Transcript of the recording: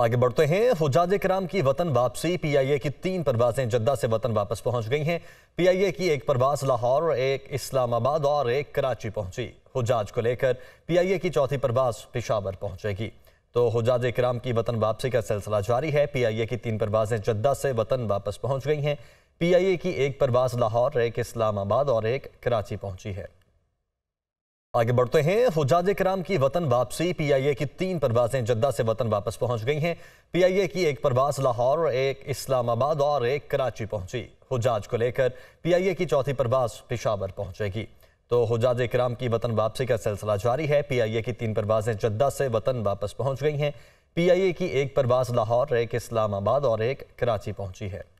आगे बढ़ते हैं फुजाज कराम की वतन वापसी पीआईए की तीन परवाजें जद्दा से वतन वापस पहुंच गई हैं पीआईए की एक परवाज लाहौर एक इस्लामाबाद और एक कराची पहुंची हुजाज को लेकर पीआईए की चौथी परवाज पिशावर पहुंचेगी तो हुजाज कराम की वतन वापसी का सिलसिला जारी है पीआईए की तीन परवाजें जद्दा से वतन वापस पहुंच गई हैं पीआईए की एक परवाज लाहौर एक इस्लामाबाद और एक कराची पहुंची है आगे बढ़ते हैं फुजाज कराम की वतन वापसी पीआईए की तीन परवाजें जद्दा से वतन वापस पहुंच गई हैं पीआईए की एक परवाज लाहौर एक इस्लामाबाद और एक कराची पहुंची हुजाज को लेकर पीआईए की चौथी परवाज पिशावर पहुंचेगी तो हुजाज कराम की वतन वापसी का सिलसिला जारी है पीआईए की तीन परवाजें जद्दा से वतन वापस पहुंच गई हैं पीआईए की एक परवाज लाहौर एक इस्लामाबाद और एक कराची पहुंची है